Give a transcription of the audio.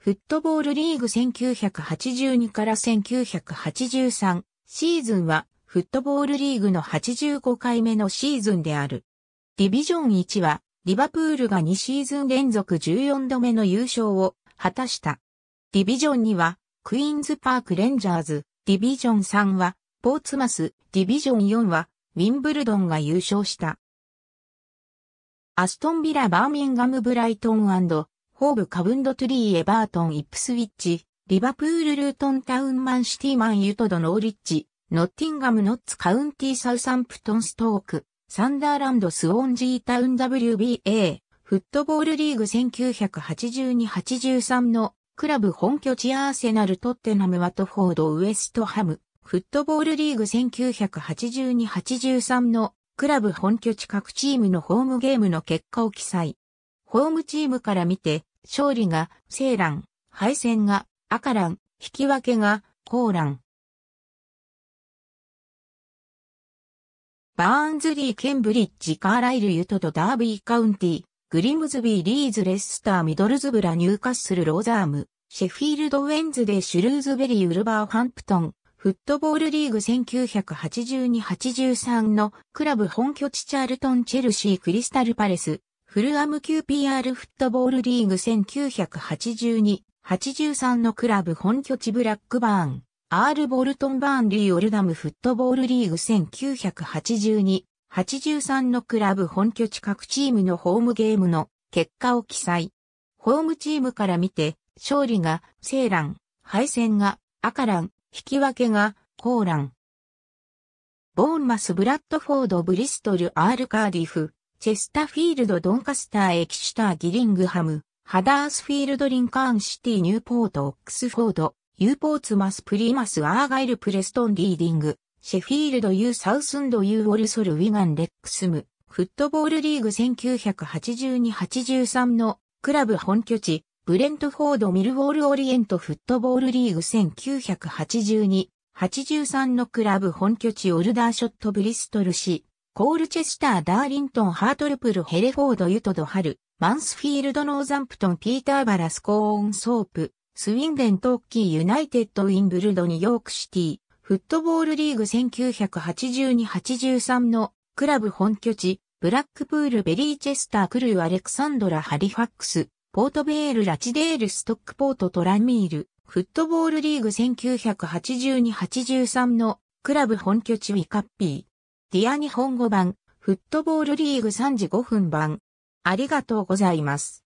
フットボールリーグ1982から1983シーズンはフットボールリーグの85回目のシーズンである。ディビジョン1はリバプールが2シーズン連続14度目の優勝を果たした。ディビジョン2はクイーンズパークレンジャーズ、ディビジョン3はポーツマス、ディビジョン4はウィンブルドンが優勝した。アストンビラ・バーミンガム・ブライトンホーブ・カブンド・トゥリー・エバートン・イップスウィッチ、リバプール・ルートン・タウン・マン・シティ・マン・ユトド・ノーリッチ、ノッティンガム・ノッツ・カウンティ・サウサンプトン・ストーク、サンダーランド・スウォンジー・タウン・ WBA、フットボールリーグ1982-83のクラブ本拠地アーセナル・トッテナム・ワトフォード・ウエストハム、フットボールリーグ1982-83のクラブ本拠地各チームのホームゲームの結果を記載。ホームチームから見て、勝利がセーラン、敗戦が赤ン、引き分けがコーラン。バーンズリー・ケンブリッジ・カーライル・ユトとダービー・カウンティ、グリムズビー・リーズ・レスター・ミドルズブラ・ニューカッスル・ローザーム、シェフィールド・ウェンズデシュルーズベリー・ウルバー・ハンプトン、フットボールリーグ1982-83のクラブ本拠地チャールトン・チェルシー・クリスタル・パレス、フルアム QPR フットボールリーグ1982-83のクラブ本拠地ブラックバーン、R ボルトンバーンリーオルダムフットボールリーグ1982-83のクラブ本拠地各チームのホームゲームの結果を記載。ホームチームから見て、勝利が、セーラン、敗戦が、赤ン、引き分けが、コーラン。ボーンマス・ブラッドフォード・ブリストル・ R・ カーディフ、チェスタフィールド、ドンカスター、エキシュター、ギリングハム、ハダースフィールド、リンカーンシティ、ニューポート、オックスフォード、ユーポーツマス、プリーマス、アーガイル、プレストン、リーディング、シェフィールド、ユーサウスンド、ユーウォルソル、ウィガン、レックスム、フットボールリーグ1982-83のクラブ本拠地、ブレントフォードミルウォールオリエントフットボールリーグ1982-83のクラブ本拠地オルダーショットブリストル市コールチェスター、ダーリントン、ハートルプル、ヘレフォード、ユトド、ハル、マンスフィールド、ノーザンプトン、ピーターバラ、スコーン、ソープ、スウィンデン、トッキー、ユナイテッド、ウィンブルド、ニューヨークシティ、フットボールリーグ1982-83のクラブ本拠地、ブラックプール、ベリーチェスター、クルー、アレクサンドラ、ハリファックス、ポートベール、ラチデール、ストックポート、トランミール、フットボールリーグ1982-83のクラブ本拠地ウィカッピー。ディア日本語版、フットボールリーグ3時5分版。ありがとうございます。